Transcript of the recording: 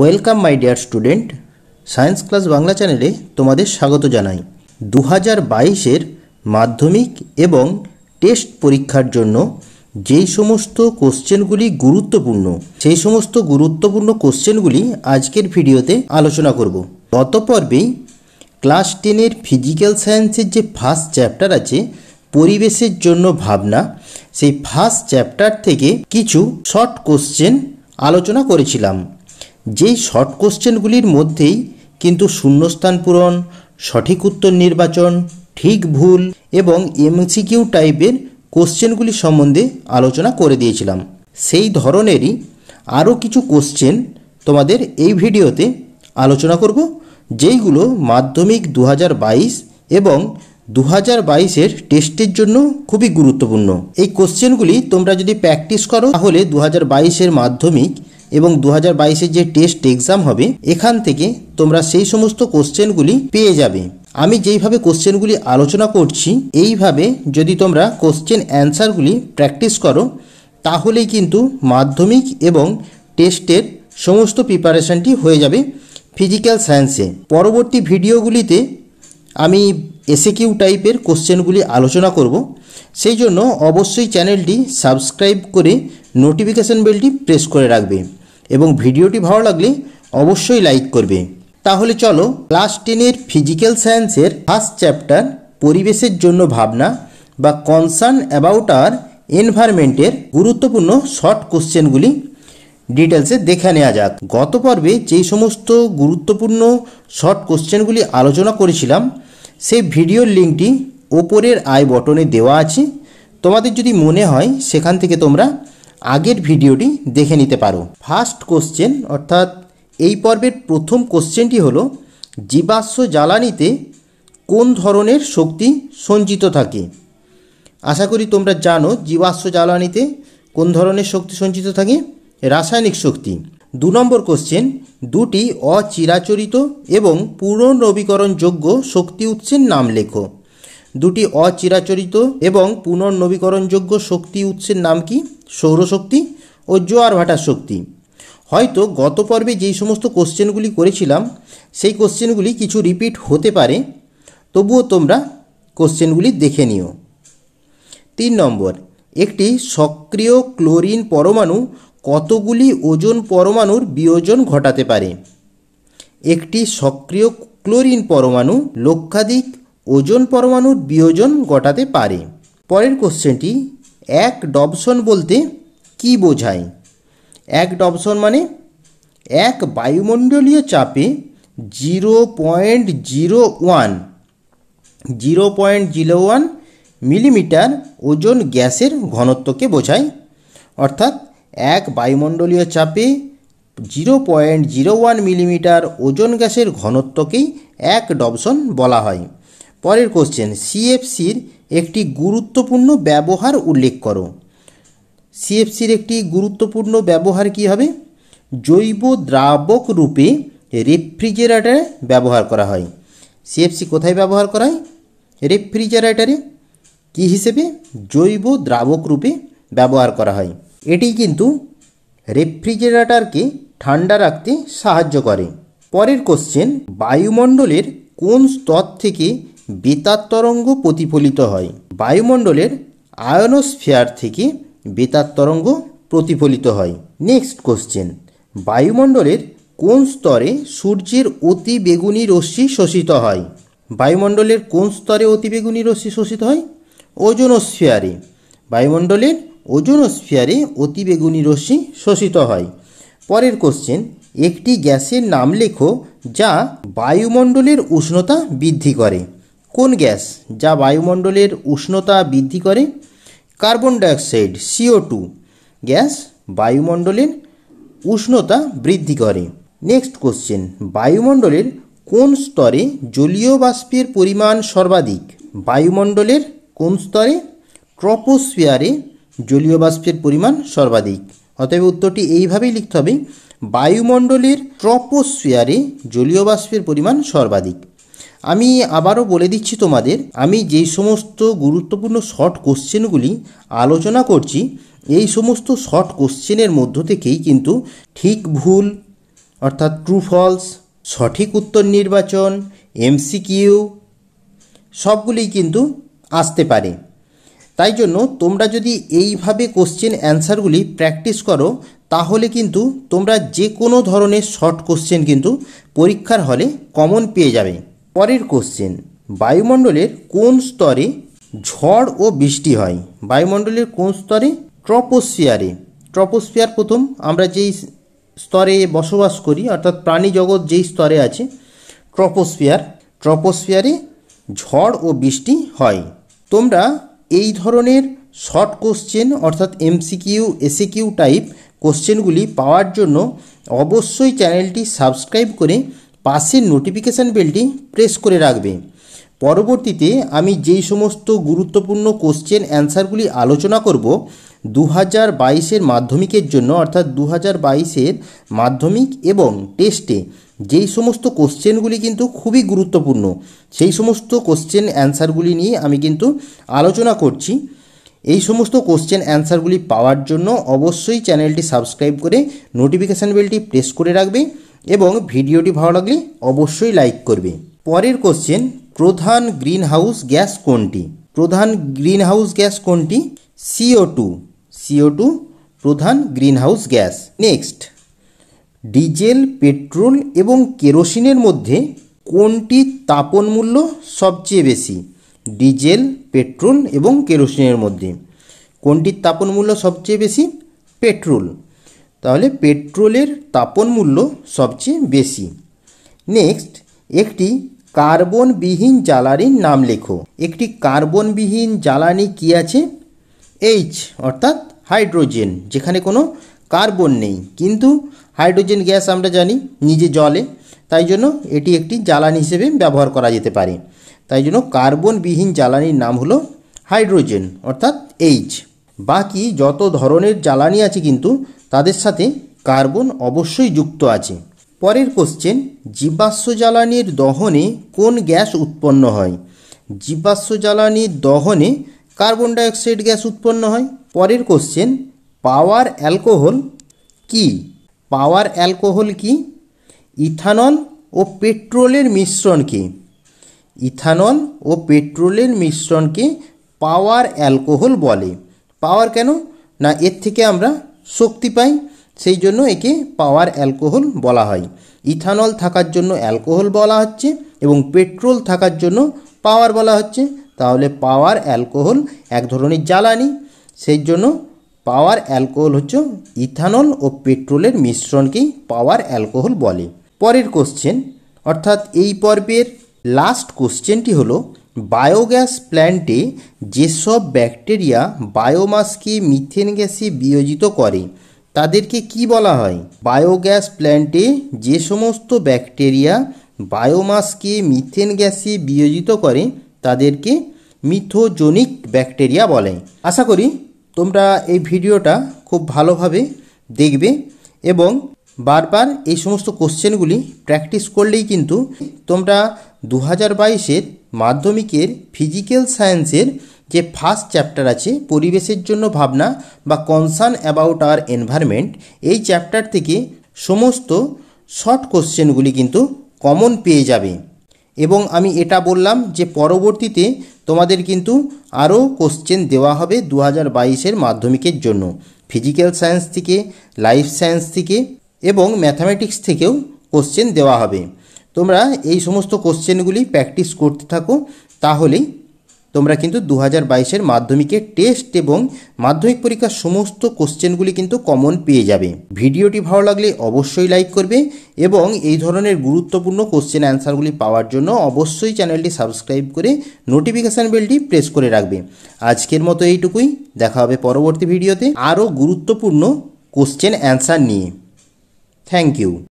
welcome my dear student science class Bangla চ্যানেলে তোমাদের স্বাগত জানাই দু হাজার বাইশের মাধ্যমিক এবং টেস্ট পরীক্ষার জন্য যেই সমস্ত কোশ্চেনগুলি গুরুত্বপূর্ণ সেই সমস্ত গুরুত্বপূর্ণ কোশ্চেনগুলি আজকের ভিডিওতে আলোচনা করব গত পর্বেই ক্লাস টেনের ফিজিক্যাল সায়েন্সের যে ফার্স্ট চ্যাপ্টার আছে পরিবেশের জন্য ভাবনা সেই ফার্স্ট চ্যাপ্টার থেকে কিছু শর্ট কোশ্চেন আলোচনা করেছিলাম যেই শর্ট কোশ্চেনগুলির মধ্যেই কিন্তু শূন্যস্থান পূরণ সঠিক উত্তর নির্বাচন ঠিক ভুল এবং এমসিকিউ টাইপের কোশ্চেনগুলি সম্বন্ধে আলোচনা করে দিয়েছিলাম সেই ধরনেরই আরও কিছু কোশ্চেন তোমাদের এই ভিডিওতে আলোচনা করব যেইগুলো মাধ্যমিক দু এবং দু হাজার বাইশের টেস্টের জন্য খুবই গুরুত্বপূর্ণ এই কোশ্চেনগুলি তোমরা যদি প্র্যাকটিস করো তাহলে দু হাজার বাইশের মাধ্যমিক এবং দু হাজার যে টেস্ট এক্সাম হবে এখান থেকে তোমরা সেই সমস্ত কোশ্চেনগুলি পেয়ে যাবে আমি যেইভাবে কোশ্চেনগুলি আলোচনা করছি এইভাবে যদি তোমরা কোশ্চেন অ্যান্সারগুলি প্র্যাকটিস করো তাহলেই কিন্তু মাধ্যমিক এবং টেস্টের সমস্ত প্রিপারেশানটি হয়ে যাবে ফিজিক্যাল সায়েন্সে পরবর্তী ভিডিওগুলিতে আমি কিউ টাইপের কোশ্চেনগুলি আলোচনা করব সেই জন্য অবশ্যই চ্যানেলটি সাবস্ক্রাইব করে নোটিফিকেশান বেলটি প্রেস করে রাখবে এবং ভিডিওটি ভালো লাগলে অবশ্যই লাইক করবে তাহলে চলো ক্লাস টেনের ফিজিক্যাল সায়েন্সের ফার্স্ট চ্যাপ্টার পরিবেশের জন্য ভাবনা বা কনসার্ন অ্যাবাউট আর এনভায়রনমেন্টের গুরুত্বপূর্ণ শর্ট কোশ্চেনগুলি ডিটেলসে দেখে নেওয়া যাক গত পর্বে যেই সমস্ত গুরুত্বপূর্ণ শর্ট কোশ্চেনগুলি আলোচনা করেছিলাম সেই ভিডিওর লিঙ্কটি ওপরের আই বটনে দেওয়া আছে তোমাদের যদি মনে হয় সেখান থেকে তোমরা আগের ভিডিওটি দেখে নিতে পারো ফার্স্ট কোশ্চেন অর্থাৎ এই পর্বের প্রথম কোশ্চেনটি হলো জীবাশ্ম জ্বালানিতে কোন ধরনের শক্তি সঞ্চিত থাকে আশা করি তোমরা জানো জীবাশ্ম জ্বালানিতে কোন ধরনের শক্তি সঞ্চিত থাকে রাসায়নিক শক্তি দু নম্বর কোশ্চেন দুটি অচিরাচরিত এবং পুনর্নবীকরণযোগ্য শক্তি উৎসের নাম লেখো দুটি অচিরাচরিত এবং পুনর্নবীকরণযোগ্য শক্তি উৎসের নাম কি সৌরশক্তি ও জোয়ার ভাটার শক্তি হয়তো গত পর্বে যেই সমস্ত কোশ্চেনগুলি করেছিলাম সেই কোশ্চেনগুলি কিছু রিপিট হতে পারে তবুও তোমরা কোশ্চেনগুলি দেখে নিও তিন নম্বর একটি সক্রিয় ক্লোরিন পরমাণু কতগুলি ওজন পরমাণুর বিয়োজন ঘটাতে পারে একটি সক্রিয় ক্লোরিন পরমাণু লক্ষাধিক ওজন পরমাণুর বিয়োজন ঘটাতে পারে পরের কোশ্চেনটি এক ডবসন বলতে কি বোঝায় এক ডবসন মানে এক বায়ুমণ্ডলীয় চাপে zero point zero one zero point zero one millimetre ওজন গ্যাসের ঘনত্বকে বোঝায় অর্থাৎ এক বায়ুমণ্ডলীয় চাপে zero point zero one millimetre ওজন গ্যাসের ঘনত্বকেই এক ডবসন বলা হয় পরের কোশ্চেন সিএফসির একটি গুরুত্বপূর্ণ ব্যবহার উল্লেখ করো সিএফসির একটি গুরুত্বপূর্ণ ব্যবহার কি হবে জৈব দ্রাবক রূপে রেফ্রিজারেটারে ব্যবহার করা হয় সিএফসি কোথায় ব্যবহার করা হয় রেফ্রিজারেটারে কি হিসেবে জৈব দ্রাবক রূপে ব্যবহার করা হয় এটি কিন্তু রেফ্রিজারেটারকে ঠান্ডা রাখতে সাহায্য করে পরের কোশ্চেন বায়ুমণ্ডলের কোন স্তর থেকে বেতার তরঙ্গ প্রতিফলিত হয় বায়ুমণ্ডলের আয়নোস্ফিয়ার থেকে বেতার তরঙ্গ প্রতিফলিত হয় নেক্সট কোশ্চেন বায়ুমণ্ডলের কোন স্তরে সূর্যের অতি বেগুনি রশ্মি শোষিত হয় বায়ুমণ্ডলের কোন স্তরে অতি বেগুনি রশ্মি শোষিত হয় ওজোনোস্ফিয়ারে বায়ুমণ্ডলের ওজোনোস্ফিয়ারে বেগুনি রশ্মি শোষিত হয় পরের কোশ্চেন একটি গ্যাসের নাম লেখো যা বায়ুমণ্ডলের উষ্ণতা বৃদ্ধি করে কোন গ্যাস যা বায়ুমণ্ডলের উষ্ণতা বৃদ্ধি করে carbon dioxide CO two gas বায়ুমণ্ডলের উষ্ণতা বৃদ্ধি করে নেক্সট কোশ্চেন বায়ুমণ্ডলের কোন স্তরে জলীয় বাষ্পের পরিমাণ সর্বাধিক বায়ুমণ্ডলের কোন স্তরে ট্রপোস্ফিয়ারে জলীয় বাষ্পের পরিমাণ সর্বাধিক অতএব উত্তরটি এইভাবেই লিখতে হবে বায়ুমণ্ডলের ট্রপোস্ফিয়ারে জলীয় বাষ্পের পরিমাণ সর্বাধিক আমি আবারও বলে দিচ্ছি তোমাদের আমি যেই সমস্ত গুরুত্বপূর্ণ শর্ট কোশ্চেনগুলি আলোচনা করছি এই সমস্ত শর্ট কোশ্চেনের মধ্য থেকেই কিন্তু ঠিক ভুল অর্থাৎ ট্রু ফলস সঠিক উত্তর নির্বাচন এমসিকিউ সবগুলিই কিন্তু আসতে পারে তাই জন্য তোমরা যদি এইভাবে কোশ্চেন অ্যান্সারগুলি প্র্যাকটিস করো তাহলে কিন্তু তোমরা যে কোনো ধরনের শর্ট কোশ্চেন কিন্তু পরীক্ষার হলে কমন পেয়ে যাবে পরের কোশ্চেন বায়ুমণ্ডলের কোন স্তরে ঝড় ও বৃষ্টি হয় বায়ুমণ্ডলের কোন স্তরে ট্রপোস্ফিয়ারে ট্রপোস্ফিয়ার প্রথম আমরা যেই স্তরে বসবাস করি অর্থাৎ প্রাণী জগৎ যেই স্তরে আছে ট্রপোস্ফিয়ার ট্রপোস্ফিয়ারে ঝড় ও বৃষ্টি হয় তোমরা এই ধরনের শর্ট কোশ্চেন অর্থাৎ এমসিকিউ এসিকিউ টাইপ কোশ্চেনগুলি পাওয়ার জন্য অবশ্যই চ্যানেলটি সাবস্ক্রাইব করে পাশের নোটিফিকেশান বেলটি প্রেস করে রাখবে পরবর্তীতে আমি যেই সমস্ত গুরুত্বপূর্ণ কোশ্চেন অ্যান্সারগুলি আলোচনা করব দু হাজার বাইশের মাধ্যমিকের জন্য অর্থাৎ দু হাজার বাইশের মাধ্যমিক এবং টেস্টে যেই সমস্ত কোশ্চেনগুলি কিন্তু খুবই গুরুত্বপূর্ণ সেই সমস্ত কোশ্চেন অ্যান্সারগুলি নিয়ে আমি কিন্তু আলোচনা করছি এই সমস্ত কোশ্চেন অ্যান্সারগুলি পাওয়ার জন্য অবশ্যই চ্যানেলটি সাবস্ক্রাইব করে নোটিফিকেশান বেলটি প্রেস করে রাখবে এবং ভিডিওটি ভালো লাগলে অবশ্যই লাইক করবে পরের কোশ্চেন প্রধান গ্রিনহাউস গ্যাস কোনটি প্রধান গ্রিনহাউস গ্যাস কোনটি সিও টু সিও টু প্রধান greenhouse gas next diesel petrol এবং কেরোসিনের মধ্যে কোনটি তাপন মূল্য সবচেয়ে বেশি ডিজেল পেট্রোল এবং কেরোসিনের মধ্যে কোনটির তাপন মূল্য সবচেয়ে বেশি পেট্রোল তাহলে পেট্রোলের তাপন মূল্য সবচেয়ে বেশি নেক্সট একটি কার্বনবিহীন জ্বালানির নাম লেখো একটি কার্বনবিহীন জ্বালানি কি আছে এইচ অর্থাৎ হাইড্রোজেন যেখানে কোনো কার্বন নেই কিন্তু হাইড্রোজেন গ্যাস আমরা জানি নিজে জলে তাই জন্য এটি একটি জ্বালানি হিসেবে ব্যবহার করা যেতে পারে তাই জন্য কার্বনবিহীন জ্বালানির নাম হলো হাইড্রোজেন অর্থাৎ এইচ বাকি যত ধরনের জ্বালানি আছে কিন্তু তাদের সাথে কার্বন অবশ্যই যুক্ত আছে পরের কোশ্চেন জীবাশ্ম জ্বালানির দহনে কোন গ্যাস উৎপন্ন হয় জীবাশ্ম জ্বালানির দহনে কার্বন ডাইঅক্সাইড গ্যাস উৎপন্ন হয় পরের কোশ্চেন পাওয়ার অ্যালকোহল কি পাওয়ার অ্যালকোহল কি ইথানল ও পেট্রোলের মিশ্রণকে ইথানল ও পেট্রোলের মিশ্রণকে পাওয়ার অ্যালকোহল বলে পাওয়ার কেন না এর থেকে আমরা শক্তি পাই সেই জন্য একে পাওয়ার অ্যালকোহল বলা হয় ইথানল থাকার জন্য অ্যালকোহল বলা হচ্ছে এবং পেট্রোল থাকার জন্য পাওয়ার বলা হচ্ছে তাহলে পাওয়ার অ্যালকোহল এক ধরনের জ্বালানি সেই জন্য পাওয়ার অ্যালকোহল হচ্ছে ইথানল ও পেট্রোলের মিশ্রণকেই পাওয়ার অ্যালকোহল বলে পরের কোশ্চেন অর্থাৎ এই পর্বের লাস্ট কোশ্চেনটি হলো বায়োগ্যাস প্ল্যান্টে যেসব ব্যাকটেরিয়া বায়োমাসকে মিথেন গ্যাসে বিয়োজিত করে তাদেরকে কি বলা হয় বায়োগ্যাস প্ল্যান্টে যে সমস্ত ব্যাকটেরিয়া বায়োমাসকে মিথেন গ্যাসে বিয়োজিত করে তাদেরকে মিথোজনিক ব্যাকটেরিয়া বলে আশা করি তোমরা এই ভিডিওটা খুব ভালোভাবে দেখবে এবং বারবার এই সমস্ত কোশ্চেনগুলি প্র্যাকটিস করলেই কিন্তু তোমরা দু হাজার বাইশের মাধ্যমিকের ফিজিক্যাল সায়েন্সের যে ফার্স্ট চ্যাপ্টার আছে পরিবেশের জন্য ভাবনা বা কনসার্ন অ্যাবাউট আওয়ার এনভায়রনমেন্ট এই চ্যাপ্টার থেকে সমস্ত শর্ট কোশ্চেনগুলি কিন্তু কমন পেয়ে যাবে এবং আমি এটা বললাম যে পরবর্তীতে তোমাদের কিন্তু আরও কোশ্চেন দেওয়া হবে দু হাজার বাইশের মাধ্যমিকের জন্য ফিজিক্যাল সায়েন্স থেকে লাইফ সায়েন্স থেকে এবং ম্যাথামেটিক্স থেকেও কোশ্চেন দেওয়া হবে তোমরা এই সমস্ত কোশ্চেনগুলি প্র্যাকটিস করতে থাকো তাহলেই তোমরা কিন্তু দু হাজার বাইশের মাধ্যমিকের টেস্ট এবং মাধ্যমিক পরীক্ষার সমস্ত কোশ্চেনগুলি কিন্তু কমন পেয়ে যাবে ভিডিওটি ভালো লাগলে অবশ্যই লাইক করবে এবং এই ধরনের গুরুত্বপূর্ণ কোশ্চেন অ্যান্সারগুলি পাওয়ার জন্য অবশ্যই চ্যানেলটি সাবস্ক্রাইব করে নোটিফিকেশান বেলটি প্রেস করে রাখবে আজকের মতো এইটুকুই দেখা হবে পরবর্তী ভিডিওতে আরও গুরুত্বপূর্ণ কোশ্চেন অ্যান্সার নিয়ে থ্যাংক ইউ